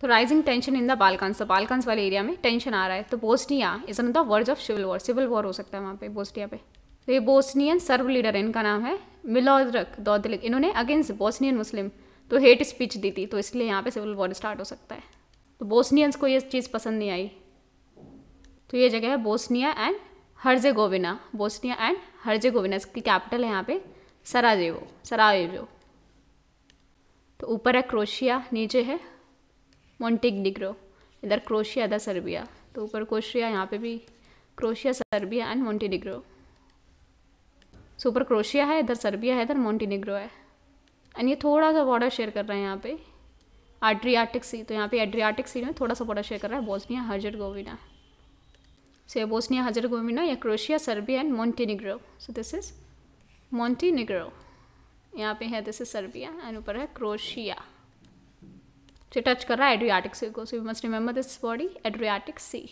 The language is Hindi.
तो rising tension in the Balkans तो बालकांस वाले एरिया में टेंशन आ रहा है तो Bosnia is on the words of civil war civil war हो सकता है वहाँ पे बोस्निया पे तो ये बोस्नियन सर्व लीडर है इनका नाम है मिलोद्रक दौदलिक इन्होंने अगेंस्ट बोस्नियन मुस्लिम तो हेट स्पीच दी थी तो इसलिए यहाँ पे सिविल वॉर स्टार्ट हो सकता है तो बोस्नियंस को ये चीज़ पसंद नहीं आई तो ये जगह है Bosnia and Herzegovina Bosnia and Herzegovina इसकी कैपिटल है यहाँ पे सराजेवो सराजेवो तो ऊपर है क्रोशिया नीचे है मोन्टिग्निग्रो इधर क्रोशिया इधर सर्बिया तो ऊपर क्रोशिया यहाँ पे भी Croatia Serbia and Montenegro so ऊपर क्रोशिया है इधर सर्बिया है इधर मोन्टीनिग्रो है एंड ये थोड़ा सा बॉर्डर शेयर कर रहे हैं यहाँ पे एड्रियाटिक सी तो यहाँ पे एड्रियाटिक सी में थोड़ा सा बॉर्डर शेयर कर रहा है बोस्निया हजर गोविना सो ये बोस्निया हजर गोविना या Croatia Serbia and Montenegro so this is निग्रो यहाँ पे है दिस इज सर्बिया एंड ऊपर है Croatia So touch kar raha Adriatic Sea को. So we must remember this body Adriatic Sea.